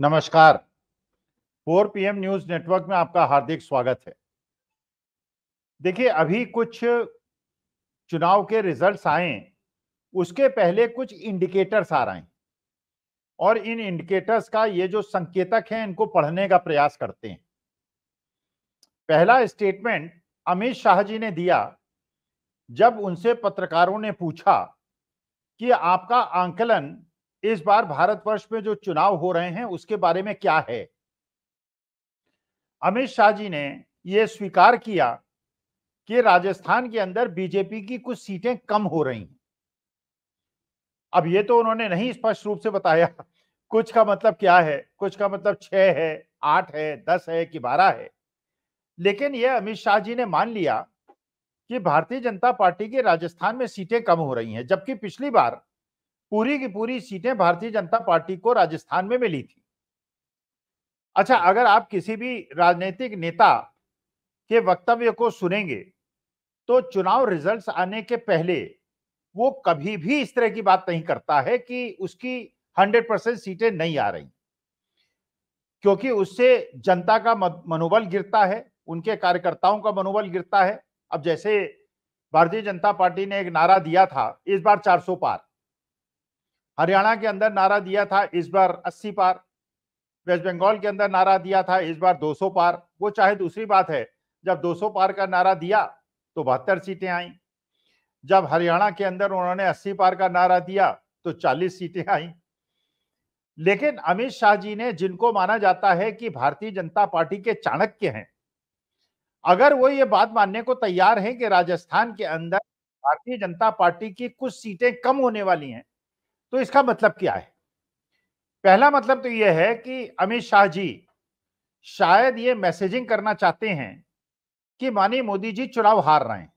नमस्कार 4 PM news network में आपका हार्दिक स्वागत है देखिए अभी कुछ चुनाव के रिजल्ट्स आए उसके पहले कुछ इंडिकेटर्स आ रहे हैं और इन इंडिकेटर्स का ये जो संकेतक है इनको पढ़ने का प्रयास करते हैं पहला स्टेटमेंट अमित शाह जी ने दिया जब उनसे पत्रकारों ने पूछा कि आपका आंकलन इस बार भारतवर्ष में जो चुनाव हो रहे हैं उसके बारे में क्या है अमित शाह जी ने यह स्वीकार किया कि राजस्थान के अंदर बीजेपी की कुछ सीटें कम हो रही हैं अब ये तो उन्होंने नहीं स्पष्ट रूप से बताया कुछ का मतलब क्या है कुछ का मतलब छह है आठ है दस है कि बारह है लेकिन यह अमित शाह जी ने मान लिया कि भारतीय जनता पार्टी की राजस्थान में सीटें कम हो रही हैं जबकि पिछली बार पूरी की पूरी सीटें भारतीय जनता पार्टी को राजस्थान में मिली थी अच्छा अगर आप किसी भी राजनीतिक नेता के वक्तव्य को सुनेंगे तो चुनाव रिजल्ट्स आने के पहले वो कभी भी इस तरह की बात नहीं करता है कि उसकी 100 परसेंट सीटें नहीं आ रही क्योंकि उससे जनता का मनोबल गिरता है उनके कार्यकर्ताओं का मनोबल गिरता है अब जैसे भारतीय जनता पार्टी ने एक नारा दिया था इस बार 400 पार हरियाणा के अंदर नारा दिया था इस बार 80 पार वेस्ट बंगाल के अंदर नारा दिया था इस बार 200 पार वो चाहे दूसरी बात है जब 200 पार का नारा दिया तो बहत्तर सीटें आई जब हरियाणा के अंदर उन्होंने 80 पार का नारा दिया तो 40 सीटें आई लेकिन अमित शाह जी ने जिनको माना जाता है कि भारतीय जनता पार्टी के चाणक्य हैं अगर वो ये बात मानने को तैयार हैं कि राजस्थान के अंदर भारतीय जनता पार्टी की कुछ सीटें कम होने वाली हैं तो इसका मतलब क्या है पहला मतलब तो यह है कि अमित शाह जी शायद ये मैसेजिंग करना चाहते हैं कि मानी मोदी जी चुनाव हार रहे हैं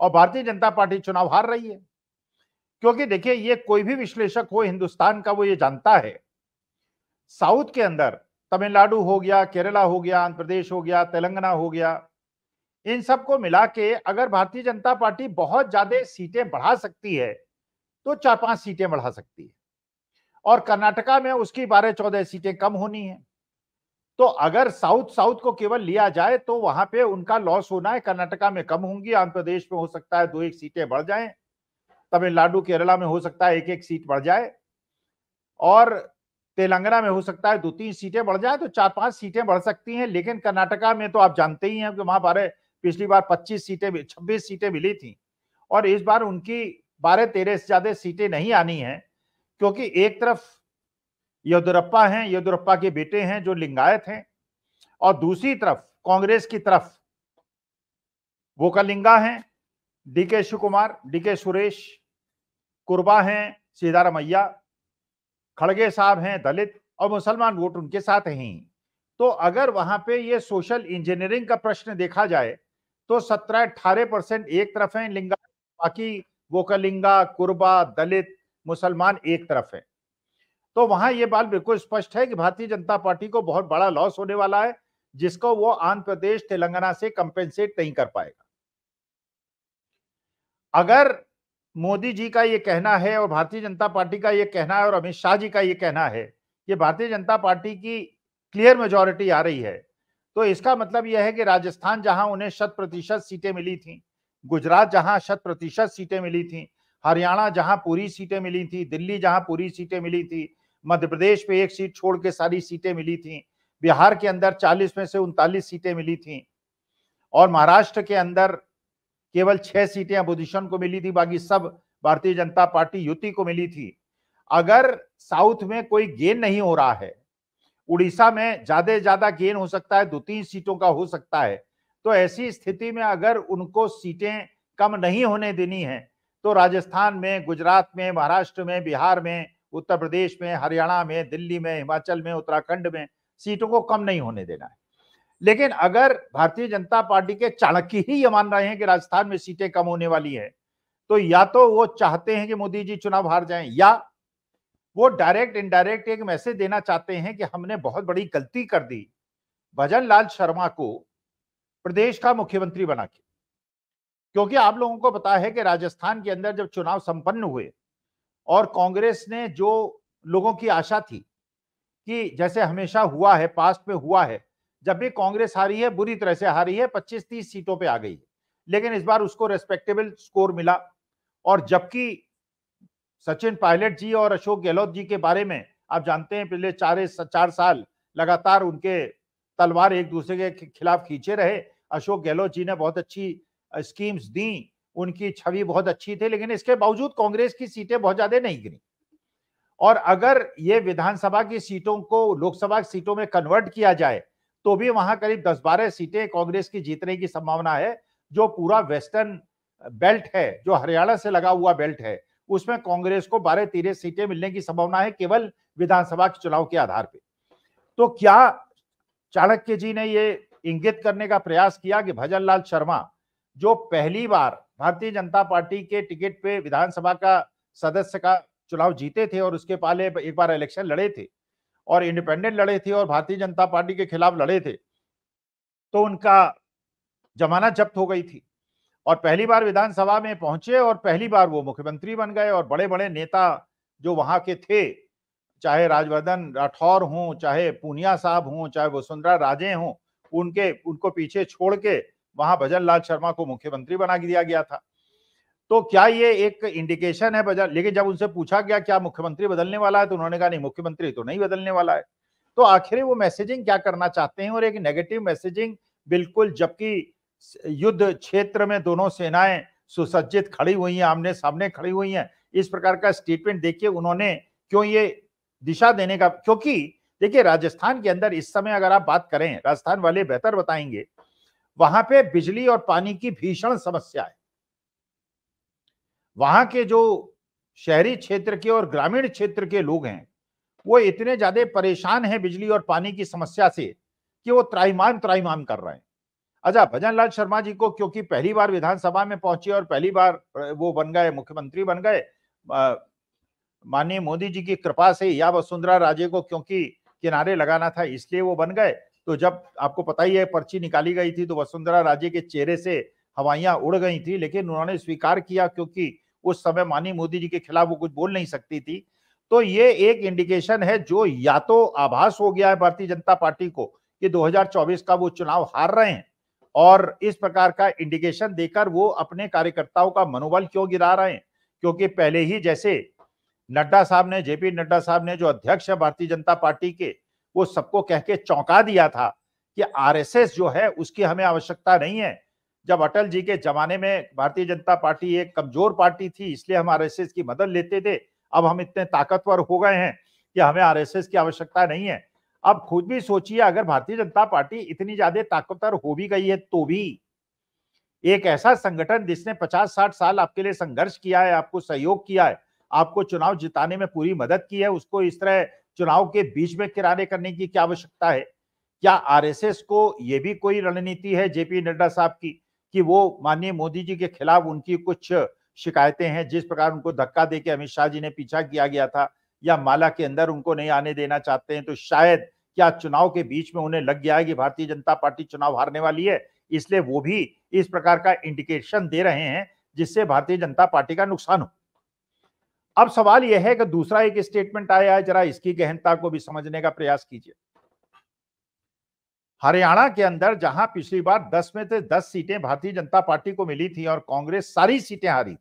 और भारतीय जनता पार्टी चुनाव हार रही है क्योंकि देखिए ये कोई भी विश्लेषक हो हिंदुस्तान का वो ये जानता है साउथ के अंदर तमिलनाडु हो गया केरला हो गया आंध्र प्रदेश हो गया तेलंगाना हो गया इन सबको मिला के अगर भारतीय जनता पार्टी बहुत ज्यादा सीटें बढ़ा सकती है तो चार पांच सीटें बढ़ा सकती है और कर्नाटका में उसकी बारह चौदह सीटें कम होनी है तो अगर साउथ साउथ को केवल लिया जाए तो वहां पे उनका लॉस होना है कर्नाटका में कम होंगी आंध्र प्रदेश में हो सकता है दो एक सीटें बढ़ जाए तमिलनाडु केरला में हो सकता है एक एक सीट बढ़ जाए और तेलंगाना में हो सकता है दो तीन सीटें बढ़ जाए तो चार पांच सीटें बढ़ सकती हैं लेकिन कर्नाटका में तो आप जानते ही हैं कि वहां बारह पिछली बार पच्चीस सीटें छब्बीस सीटें मिली थी और इस बार उनकी बारह तेरह से ज्यादा सीटें नहीं आनी है क्योंकि एक तरफ येदुरप्पा हैं येदुरप्पा के बेटे हैं जो लिंगायत हैं और दूसरी तरफ कांग्रेस की तरफ वो कलिंगा हैं DK Shivakumar DK Suresh Kuruba हैं सीधारामैया खड़गे साहब हैं दलित और मुसलमान वोट उनके साथ हैं तो अगर वहां पे ये सोशल इंजीनियरिंग का प्रश्न देखा जाए तो सत्रह अठारह परसेंट एक तरफ है लिंगा बाकी वोकलिंगा कुर्बा दलित मुसलमान एक तरफ है तो वहां ये बात बिल्कुल स्पष्ट है कि भारतीय जनता पार्टी को बहुत बड़ा लॉस होने वाला है जिसको वो आंध्र प्रदेश तेलंगाना से कंपेंसेट नहीं कर पाएगा अगर मोदी जी का ये कहना है और भारतीय जनता पार्टी का ये कहना है और अमित शाह जी का ये कहना है कि भारतीय जनता पार्टी की क्लियर मेजोरिटी आ रही है तो इसका मतलब यह है कि राजस्थान जहां उन्हें शत प्रतिशत सीटें मिली थी गुजरात जहां शत प्रतिशत सीटें मिली थी हरियाणा जहां पूरी सीटें मिली थी दिल्ली जहां पूरी सीटें मिली थी मध्य प्रदेश पे एक सीट छोड़ के सारी सीटें मिली थी बिहार के अंदर 40 में से उनतालीस सीटें मिली थी और महाराष्ट्र के अंदर केवल छह सीटें अपोजिशन को मिली थी बाकी सब भारतीय जनता पार्टी युति को मिली थी अगर साउथ में कोई गेन नहीं हो रहा है उड़ीसा में ज्यादा से ज्यादा गेन हो सकता है दो तीन सीटों का हो सकता है तो ऐसी स्थिति में अगर उनको सीटें कम नहीं होने देनी है तो राजस्थान में गुजरात में महाराष्ट्र में बिहार में उत्तर प्रदेश में हरियाणा में दिल्ली में हिमाचल में उत्तराखंड में सीटों को कम नहीं होने देना है लेकिन अगर भारतीय जनता पार्टी के चाणक्य ही ये मान रहे हैं कि राजस्थान में सीटें कम होने वाली है तो या तो वो चाहते हैं कि मोदी जी चुनाव हार जाए या वो डायरेक्ट इनडायरेक्ट एक मैसेज देना चाहते हैं कि हमने बहुत बड़ी गलती कर दी भजन लाल शर्मा को प्रदेश का मुख्यमंत्री बना के क्योंकि आप लोगों को पता है कि राजस्थान के अंदर जब चुनाव संपन्न हुए और कांग्रेस ने जो लोगों की आशा थी कि जैसे हमेशा हुआ है पास्ट में हुआ है जब भी कांग्रेस हारी है बुरी तरह से हारी है पच्चीस तीस सीटों पर आ गई है लेकिन इस बार उसको रेस्पेक्टेबल स्कोर मिला और जबकि सचिन पायलट जी और अशोक गहलोत जी के बारे में आप जानते हैं पिछले चार चार साल लगातार उनके तलवार एक दूसरे के खिलाफ खींचे रहे अशोक गहलोत जी ने बहुत अच्छी स्कीम्स दी उनकी छवि बहुत अच्छी थी लेकिन इसके बावजूद कांग्रेस की सीटें बहुत ज्यादा नहीं गिरी और अगर ये विधानसभा की सीटों को लोकसभा सीटों में कन्वर्ट किया जाए तो भी वहां करीब दस बारह सीटें कांग्रेस की जीतने की संभावना है जो पूरा वेस्टर्न बेल्ट है जो हरियाणा से लगा हुआ बेल्ट है उसमें कांग्रेस को बारह तेरह सीटें मिलने की संभावना है केवल विधानसभा के चुनाव के आधार पर तो क्या चाणक्य जी ने ये इंगित करने का प्रयास किया कि भजन लाल शर्मा जो पहली बार भारतीय जनता पार्टी के टिकट पे विधानसभा का सदस्य का चुनाव जीते थे और उसके पहले एक बार इलेक्शन लड़े थे और इंडिपेंडेंट लड़े थे और भारतीय जनता पार्टी के खिलाफ लड़े थे तो उनका जमानत जब्त हो गई थी और पहली बार विधानसभा में पहुंचे और पहली बार वो मुख्यमंत्री बन गए और बड़े बड़े नेता जो वहां के थे चाहे राजवर्धन राठौर हों चाहे पूनिया साहब हों चाहे वसुंधरा राजे हों उनके उनको पीछे छोड़ के वहां भजन लाल शर्मा को मुख्यमंत्री बना दिया गया था तो क्या ये एक इंडिकेशन है बजा लेकिन जब उनसे पूछा गया क्या मुख्यमंत्री बदलने वाला है तो उन्होंने कहा नहीं मुख्यमंत्री तो नहीं बदलने वाला है तो आखिर वो मैसेजिंग क्या करना चाहते हैं और एक नेगेटिव मैसेजिंग बिल्कुल जबकि युद्ध क्षेत्र में दोनों सेनाएं सुसज्जित खड़ी हुई हैं आमने सामने खड़ी हुई हैं इस प्रकार का स्टेटमेंट देखिए उन्होंने क्यों ये दिशा देने का क्योंकि देखिए राजस्थान के अंदर इस समय अगर आप बात करें राजस्थान वाले बेहतर बताएंगे वहां पे बिजली और पानी की भीषण समस्या है वहां के जो शहरी क्षेत्र के और ग्रामीण क्षेत्र के लोग हैं वो इतने ज्यादा परेशान हैं बिजली और पानी की समस्या से कि वो त्राईमान त्राईमान कर रहे हैं अच्छा भजन लाल शर्मा जी को क्योंकि पहली बार विधानसभा में पहुंचे और पहली बार वो बन गए मुख्यमंत्री बन गए माननीय मोदी जी की कृपा से या वसुंधरा राजे को क्योंकि किनारे लगाना था इसलिए वो बन गए तो जब आपको पता ही है पर्ची निकाली गई थी तो वसुंधरा राजे के चेहरे से हवाइयां उड़ गई थी लेकिन उन्होंने स्वीकार किया क्योंकि उस समय माननीय मोदी जी के खिलाफ वो कुछ बोल नहीं सकती थी तो ये एक इंडिकेशन है जो या तो आभास हो गया है भारतीय जनता पार्टी को कि 2024 का वो चुनाव हार रहे हैं और इस प्रकार का इंडिकेशन देकर वो अपने कार्यकर्ताओं का मनोबल क्यों गिरा रहे हैं क्योंकि पहले ही जैसे नड्डा साहब ने जेपी नड्डा साहब ने जो अध्यक्ष है भारतीय जनता पार्टी के वो सबको कह के चौंका दिया था कि आरएसएस जो है उसकी हमें आवश्यकता नहीं है जब अटल जी के जमाने में भारतीय जनता पार्टी एक कमजोर पार्टी थी इसलिए हम आरएसएस की मदद लेते थे अब हम इतने ताकतवर हो गए हैं कि हमें आरएसएस की आवश्यकता नहीं है अब खुद भी सोचिए अगर भारतीय जनता पार्टी इतनी ज्यादा ताकतवर हो भी गई है तो भी एक ऐसा संगठन जिसने 50-60 साल आपके लिए संघर्ष किया है आपको सहयोग किया है आपको चुनाव जिताने में पूरी मदद की है उसको इस तरह चुनाव के बीच में किराने करने की क्या आवश्यकता है क्या आरएसएस को ये भी कोई रणनीति है जेपी नड्डा साहब की कि वो माननीय मोदी जी के खिलाफ उनकी कुछ शिकायतें हैं जिस प्रकार उनको धक्का दे के अमित शाह जी ने पीछा किया गया था या माला के अंदर उनको नहीं आने देना चाहते हैं तो शायद क्या चुनाव के बीच में उन्हें लग गया है कि भारतीय जनता पार्टी चुनाव हारने वाली है इसलिए वो भी इस प्रकार का इंडिकेशन दे रहे हैं जिससे भारतीय जनता पार्टी का नुकसान हो अब सवाल यह है कि दूसरा एक स्टेटमेंट आया है जरा इसकी गहनता को भी समझने का प्रयास कीजिए हरियाणा के अंदर जहां पिछली बार 10 में से 10 सीटें भारतीय जनता पार्टी को मिली थी और कांग्रेस सारी सीटें हारी थी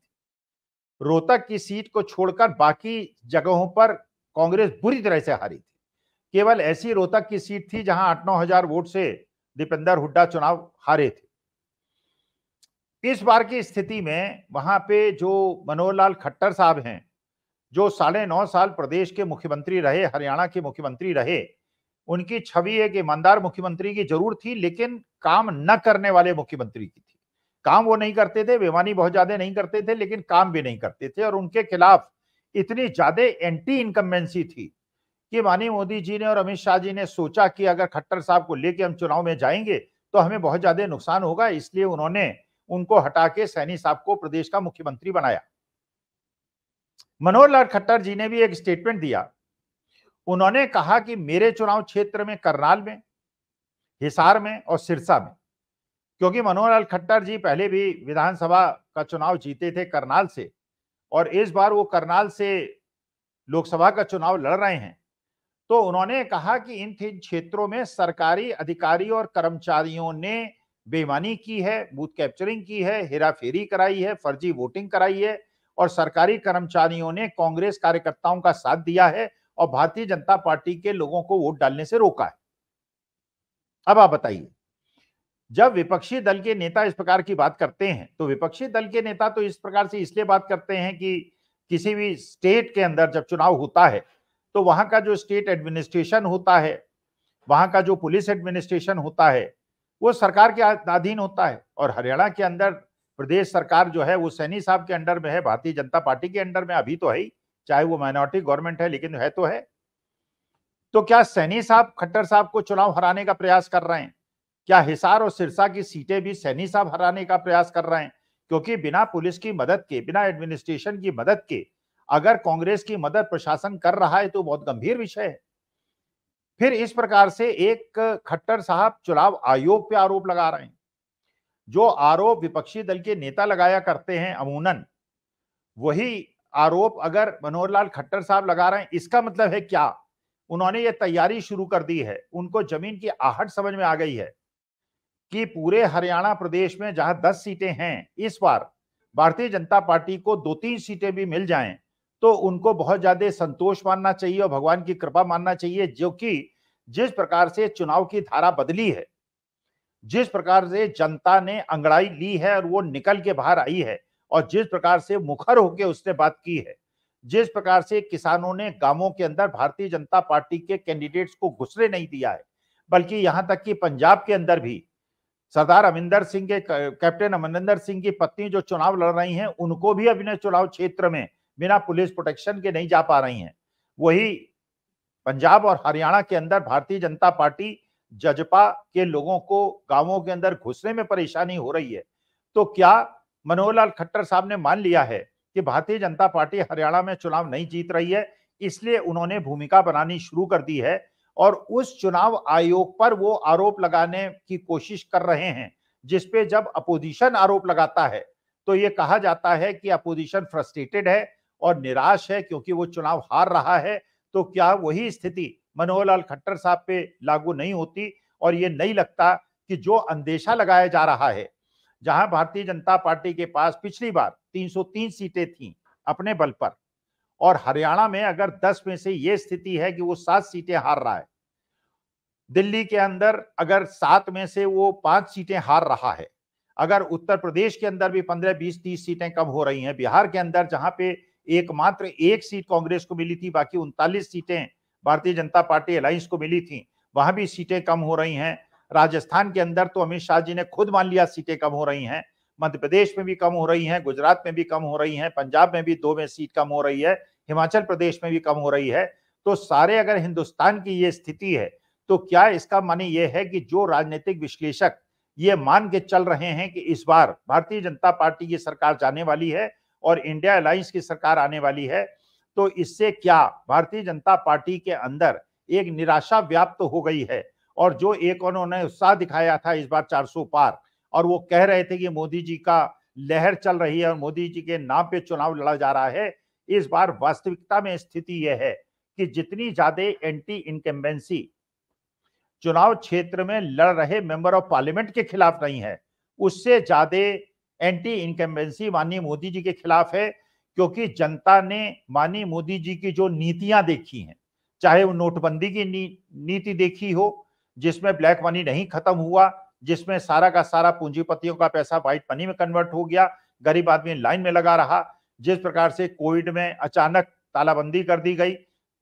रोहतक की सीट को छोड़कर बाकी जगहों पर कांग्रेस बुरी तरह से हारी थी केवल ऐसी रोहतक की सीट थी जहां आठ नौ हजार वोट से दीपेंदर हुड्डा चुनाव हारे थे इस बार की स्थिति में वहां पे जो मनोहर लाल खट्टर साहब हैं जो साढ़े नौ साल प्रदेश के मुख्यमंत्री रहे हरियाणा के मुख्यमंत्री रहे उनकी छवि एक ईमानदार मुख्यमंत्री की जरूर थी लेकिन काम न करने वाले मुख्यमंत्री की थी काम वो नहीं करते थे बेमानी बहुत ज्यादा नहीं करते थे लेकिन काम भी नहीं करते थे और उनके खिलाफ इतनी ज्यादा एंटी इनकम्बेंसी थी कि माननीय मोदी जी ने और अमित शाह जी ने सोचा कि अगर खट्टर साहब को लेके हम चुनाव में जाएंगे तो हमें बहुत ज्यादा नुकसान होगा इसलिए उन्होंने उनको हटा के सैनी साहब को प्रदेश का मुख्यमंत्री बनाया मनोहर लाल खट्टर जी ने भी एक स्टेटमेंट दिया उन्होंने कहा कि मेरे चुनाव क्षेत्र में करनाल में हिसार में और सिरसा में क्योंकि मनोहर लाल खट्टर जी पहले भी विधानसभा का चुनाव जीते थे करनाल से और इस बार वो करनाल से लोकसभा का चुनाव लड़ रहे हैं तो उन्होंने कहा कि इन तीन क्षेत्रों में सरकारी अधिकारी और कर्मचारियों ने बेईमानी की है बूथ कैप्चरिंग की है हेराफेरी कराई है फर्जी वोटिंग कराई है और सरकारी कर्मचारियों ने कांग्रेस कार्यकर्ताओं का साथ दिया है और भारतीय जनता पार्टी के लोगों को वोट डालने से रोका है अब आप बताइए जब विपक्षी दल के नेता इस प्रकार की बात करते हैं तो विपक्षी दल के नेता तो इस प्रकार से इसलिए बात करते हैं कि किसी भी स्टेट के अंदर जब चुनाव होता है तो वहां का जो स्टेट एडमिनिस्ट्रेशन होता है वहां का जो पुलिस एडमिनिस्ट्रेशन होता है वो सरकार के अधीन होता है और हरियाणा के अंदर प्रदेश सरकार जो है वो सैनी साहब के अंडर में है भारतीय जनता पार्टी के अंडर में अभी तो है ही चाहे वो माइनॉरिटी गवर्नमेंट है लेकिन है तो है तो क्या सैनी साहब खट्टर साहब को चुनाव हराने का प्रयास कर रहे हैं क्या हिसार और सिरसा की सीटें भी सैनी साहब हराने का प्रयास कर रहे हैं क्योंकि बिना पुलिस की मदद के बिना एडमिनिस्ट्रेशन की मदद के अगर कांग्रेस की मदद प्रशासन कर रहा है तो बहुत गंभीर विषय है फिर इस प्रकार से एक खट्टर साहब चुनाव आयोग पे आरोप लगा रहे हैं जो आरोप विपक्षी दल के नेता लगाया करते हैं अमूनन वही आरोप अगर मनोहर लाल खट्टर साहब लगा रहे हैं इसका मतलब है क्या उन्होंने ये तैयारी शुरू कर दी है उनको जमीन की आहट समझ में आ गई है कि पूरे हरियाणा प्रदेश में जहां दस सीटें हैं इस बार भारतीय जनता पार्टी को दो तीन सीटें भी मिल जाएं तो उनको बहुत ज्यादा संतोष मानना चाहिए और भगवान की कृपा मानना चाहिए जो कि जिस प्रकार से चुनाव की धारा बदली है जिस प्रकार से जनता ने अंगड़ाई ली है और वो निकल के बाहर आई है और जिस प्रकार से मुखर होकर उसने बात की है जिस प्रकार से किसानों ने गांवों के अंदर भारतीय जनता पार्टी के कैंडिडेट्स को घुसने नहीं दिया है बल्कि यहां तक कि पंजाब के अंदर भी सरदार अमरिंदर सिंह के कैप्टन अमरिंदर सिंह की पत्नी जो चुनाव लड़ रही हैं उनको भी अभिनय चुनाव क्षेत्र में बिना पुलिस प्रोटेक्शन के नहीं जा पा रही हैं वही पंजाब और हरियाणा के अंदर भारतीय जनता पार्टी जजपा के लोगों को गांवों के अंदर घुसने में परेशानी हो रही है तो क्या मनोहर लाल खट्टर साहब ने मान लिया है कि भारतीय जनता पार्टी हरियाणा में चुनाव नहीं जीत रही है इसलिए उन्होंने भूमिका बनानी शुरू कर दी है और उस चुनाव आयोग पर वो आरोप लगाने की कोशिश कर रहे हैं जिसपे जब अपोजिशन आरोप लगाता है तो ये कहा जाता है कि अपोजिशन फ्रस्ट्रेटेड है और निराश है क्योंकि वो चुनाव हार रहा है तो क्या वही स्थिति मनोहर लाल खट्टर साहब पे लागू नहीं होती और ये नहीं लगता कि जो अंदेशा लगाया जा रहा है जहां भारतीय जनता पार्टी के पास पिछली बार 303 सीटें थीं अपने बल पर और हरियाणा में अगर 10 में से ये स्थिति है कि वो सात सीटें हार रहा है दिल्ली के अंदर अगर सात में से वो पांच सीटें हार रहा है अगर उत्तर प्रदेश के अंदर भी पंद्रह बीस तीस सीटें कम हो रही हैं बिहार के अंदर जहां पे एकमात्र एक सीट कांग्रेस को मिली थी बाकी उनतालीस सीटें भारतीय जनता पार्टी अलायंस को मिली थी वहां भी सीटें कम हो रही हैं राजस्थान के अंदर तो अमित शाह जी ने खुद मान लिया सीटें कम हो रही हैं मध्य प्रदेश में भी कम हो रही हैं गुजरात में भी कम हो रही हैं पंजाब में भी दो में सीट कम हो रही है हिमाचल प्रदेश में भी कम हो रही है तो सारे अगर हिंदुस्तान की ये स्थिति है तो क्या इसका माने ये है कि जो राजनीतिक विश्लेषक ये मान के चल रहे हैं कि इस बार भारतीय जनता पार्टी की सरकार जाने वाली है और इंडिया अलायंस की सरकार आने वाली है तो इससे क्या भारतीय जनता पार्टी के अंदर एक निराशा व्याप्त हो गई है और जो एक उन्होंने उत्साह दिखाया था इस बार 400 पार और वो कह रहे थे कि मोदी जी का लहर चल रही है और मोदी जी के नाम पे चुनाव लड़ा जा रहा है इस बार वास्तविकता में स्थिति यह है कि जितनी ज्यादा एंटी इनकम्बेंसी चुनाव क्षेत्र में लड़ रहे मेंबर ऑफ पार्लियामेंट के खिलाफ नहीं है उससे ज्यादा एंटी इनकम्बेंसी माननीय मोदी जी के खिलाफ है क्योंकि जनता ने मानी मोदी जी की जो नीतियां देखी हैं चाहे वो नोटबंदी की नी, नीति देखी हो जिसमें ब्लैक मनी नहीं खत्म हुआ जिसमें सारा का सारा पूंजीपतियों का पैसा व्हाइट मनी में कन्वर्ट हो गया गरीब आदमी लाइन में लगा रहा जिस प्रकार से कोविड में अचानक तालाबंदी कर दी गई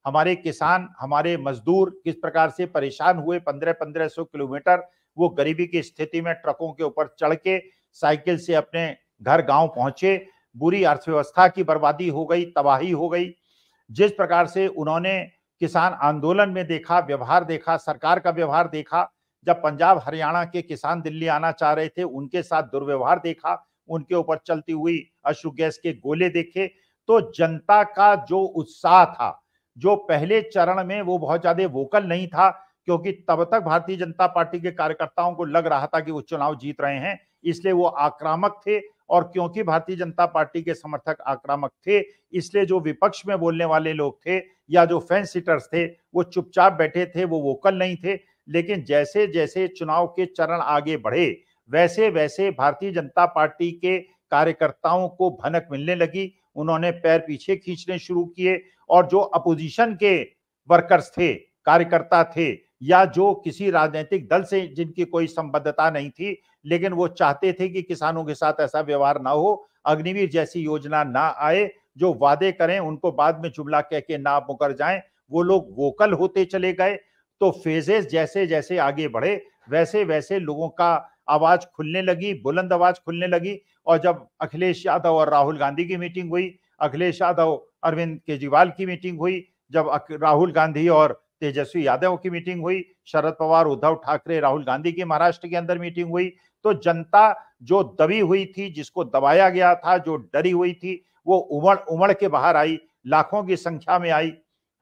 हमारे किसान हमारे मजदूर किस प्रकार से परेशान हुए पंद्रह पंद्रह सौ किलोमीटर वो गरीबी की स्थिति में ट्रकों के ऊपर चढ़ के साइकिल से अपने घर गांव पहुंचे बुरी अर्थव्यवस्था की बर्बादी हो गई तबाही हो गई जिस प्रकार से उन्होंने किसान आंदोलन में देखा व्यवहार देखा सरकार का व्यवहार देखा जब पंजाब हरियाणा के किसान दिल्ली आना चाह रहे थे उनके साथ दुर्व्यवहार देखा उनके ऊपर चलती हुई अश्रु गैस के गोले देखे तो जनता का जो उत्साह था जो पहले चरण में वो बहुत ज्यादा वोकल नहीं था क्योंकि तब तक भारतीय जनता पार्टी के कार्यकर्ताओं को लग रहा था कि वो चुनाव जीत रहे हैं इसलिए वो आक्रामक थे और क्योंकि भारतीय जनता पार्टी के समर्थक आक्रामक थे इसलिए जो विपक्ष में बोलने वाले लोग थे या जो फैन सीटर्स थे वो चुपचाप बैठे थे वो वोकल नहीं थे लेकिन जैसे जैसे चुनाव के चरण आगे बढ़े वैसे वैसे भारतीय जनता पार्टी के कार्यकर्ताओं को भनक मिलने लगी उन्होंने पैर पीछे खींचने शुरू किए और जो अपोजिशन के वर्कर्स थे कार्यकर्ता थे या जो किसी राजनीतिक दल से जिनकी कोई संबद्धता नहीं थी लेकिन वो चाहते थे कि किसानों के साथ ऐसा व्यवहार ना हो अग्निवीर जैसी योजना ना आए जो वादे करें उनको बाद में जुमला कह के ना मुकर जाएं वो लोग वोकल होते चले गए तो फेजेस जैसे जैसे आगे बढ़े वैसे वैसे लोगों का आवाज खुलने लगी बुलंद आवाज खुलने लगी और जब अखिलेश यादव और राहुल गांधी की मीटिंग हुई अखिलेश यादव अरविंद केजरीवाल की मीटिंग हुई जब राहुल गांधी और तेजस्वी यादव की मीटिंग हुई शरद पवार उद्धव ठाकरे राहुल गांधी की महाराष्ट्र के अंदर मीटिंग हुई तो जनता जो दबी हुई थी जिसको दबाया गया था जो डरी हुई थी वो उमड़ उमड़ के बाहर आई लाखों की संख्या में आई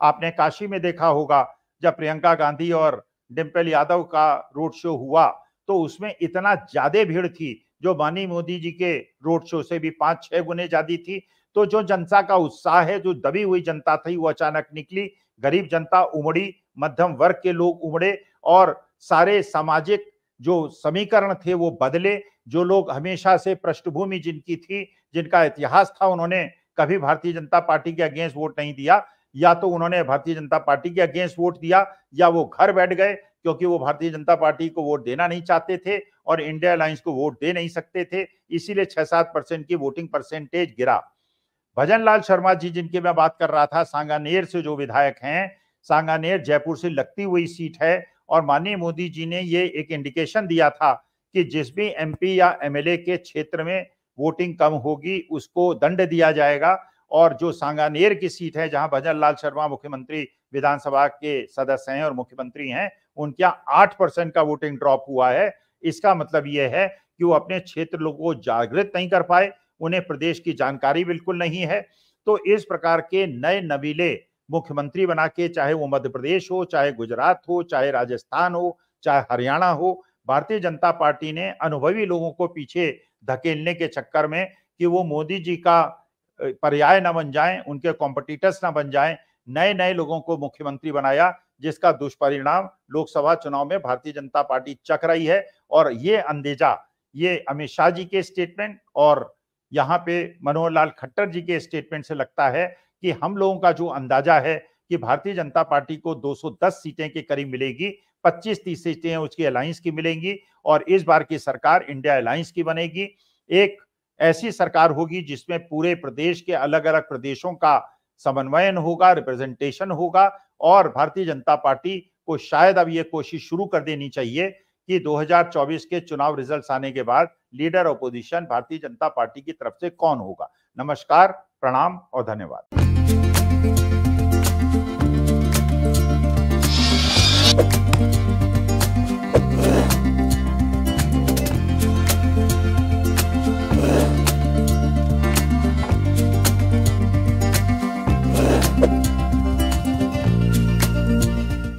आपने काशी में देखा होगा जब प्रियंका गांधी और डिम्पल यादव का रोड शो हुआ तो उसमें इतना ज्यादा भीड़ थी जो मानी मोदी जी के रोड शो से भी पांच छह गुने ज्यादा थी तो जो जनता का उत्साह है जो दबी हुई जनता थी वो अचानक निकली गरीब जनता उमड़ी मध्यम वर्ग के लोग उमड़े और सारे सामाजिक जो समीकरण थे वो बदले जो लोग हमेशा से पृष्ठभूमि जिनकी थी जिनका इतिहास था उन्होंने कभी भारतीय जनता पार्टी के अगेंस्ट वोट नहीं दिया या तो उन्होंने भारतीय जनता पार्टी के अगेंस्ट वोट दिया या वो घर बैठ गए क्योंकि वो भारतीय जनता पार्टी को वोट देना नहीं चाहते थे और इंडिया अलायंस को वोट दे नहीं सकते थे इसीलिए छह सात परसेंट की वोटिंग परसेंटेज गिरा भजन लाल शर्मा जी जिनकी मैं बात कर रहा था सांगानेर से जो विधायक हैं सांगानेर जयपुर से लगती हुई सीट है और माननीय मोदी जी ने ये एक इंडिकेशन दिया था कि जिस भी एमपी या एमएलए के क्षेत्र में वोटिंग कम होगी उसको दंड दिया जाएगा और जो सांगानेर की सीट है जहां भजन लाल शर्मा मुख्यमंत्री विधानसभा के सदस्य हैं और मुख्यमंत्री हैं यहाँ आठ परसेंट का वोटिंग ड्रॉप हुआ है इसका मतलब यह है कि वो अपने क्षेत्र लोगों को जागृत नहीं कर पाए उन्हें प्रदेश की जानकारी बिल्कुल नहीं है तो इस प्रकार के नए नबीले मुख्यमंत्री बना के चाहे वो मध्य प्रदेश हो चाहे गुजरात हो चाहे राजस्थान हो चाहे हरियाणा हो भारतीय जनता पार्टी ने अनुभवी लोगों को पीछे धकेलने के चक्कर में कि वो मोदी जी का पर्याय ना बन जाएं उनके कॉम्पिटिटर्स ना बन जाएं नए नए लोगों को मुख्यमंत्री बनाया जिसका दुष्परिणाम लोकसभा चुनाव में भारतीय जनता पार्टी चक रही है और ये अंदेजा ये अमित शाह जी के स्टेटमेंट और यहाँ पे मनोहर लाल खट्टर जी के स्टेटमेंट से लगता है कि हम लोगों का जो अंदाजा है कि भारतीय जनता पार्टी को 210 सीटें के करीब मिलेगी 25 तीस सीटें उसकी अलायंस की मिलेंगी और इस बार की सरकार इंडिया अलायंस की बनेगी एक ऐसी सरकार होगी जिसमें पूरे प्रदेश के अलग अलग प्रदेशों का समन्वयन होगा रिप्रेजेंटेशन होगा और भारतीय जनता पार्टी को शायद अब ये कोशिश शुरू कर देनी चाहिए कि 2024 के चुनाव रिजल्ट आने के बाद लीडर ऑपोजिशन भारतीय जनता पार्टी की तरफ से कौन होगा नमस्कार प्रणाम और धन्यवाद